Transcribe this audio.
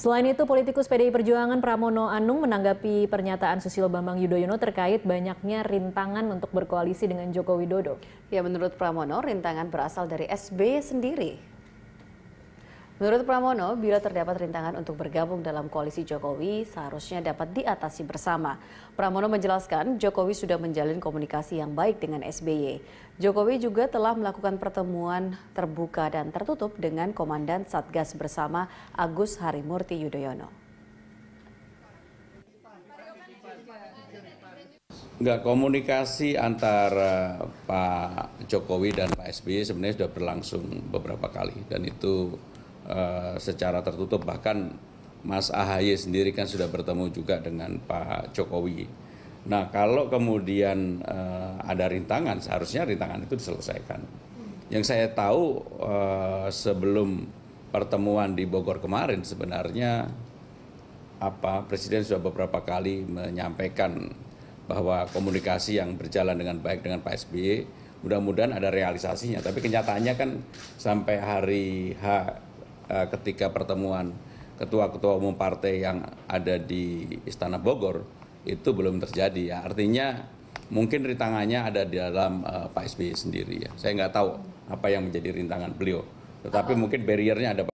Selain itu, politikus PDI Perjuangan Pramono Anung menanggapi pernyataan Susilo Bambang Yudhoyono terkait banyaknya rintangan untuk berkoalisi dengan Joko Widodo. Ya, menurut Pramono, rintangan berasal dari SB sendiri. Menurut Pramono, bila terdapat rintangan untuk bergabung dalam koalisi Jokowi, seharusnya dapat diatasi bersama. Pramono menjelaskan, Jokowi sudah menjalin komunikasi yang baik dengan SBY. Jokowi juga telah melakukan pertemuan terbuka dan tertutup dengan Komandan Satgas bersama Agus Harimurti Yudhoyono. Enggak, komunikasi antara Pak Jokowi dan Pak SBY sebenarnya sudah berlangsung beberapa kali dan itu Eh, secara tertutup bahkan Mas Ahaye sendiri kan sudah bertemu juga dengan Pak Jokowi. Nah kalau kemudian uh, ada rintangan seharusnya rintangan itu diselesaikan. Yang saya tahu uh, sebelum pertemuan di Bogor kemarin sebenarnya apa Presiden sudah beberapa kali menyampaikan bahwa komunikasi yang berjalan dengan baik dengan Pak SBY mudah-mudahan ada realisasinya. Tapi kenyataannya kan sampai hari H Eh, ketika pertemuan ketua-ketua umum partai yang ada di Istana Bogor itu belum terjadi ya. Artinya mungkin rintangannya ada di dalam uh, Pak SBY sendiri ya. Saya nggak tahu apa yang menjadi rintangan beliau. Tetapi mungkin barriernya ada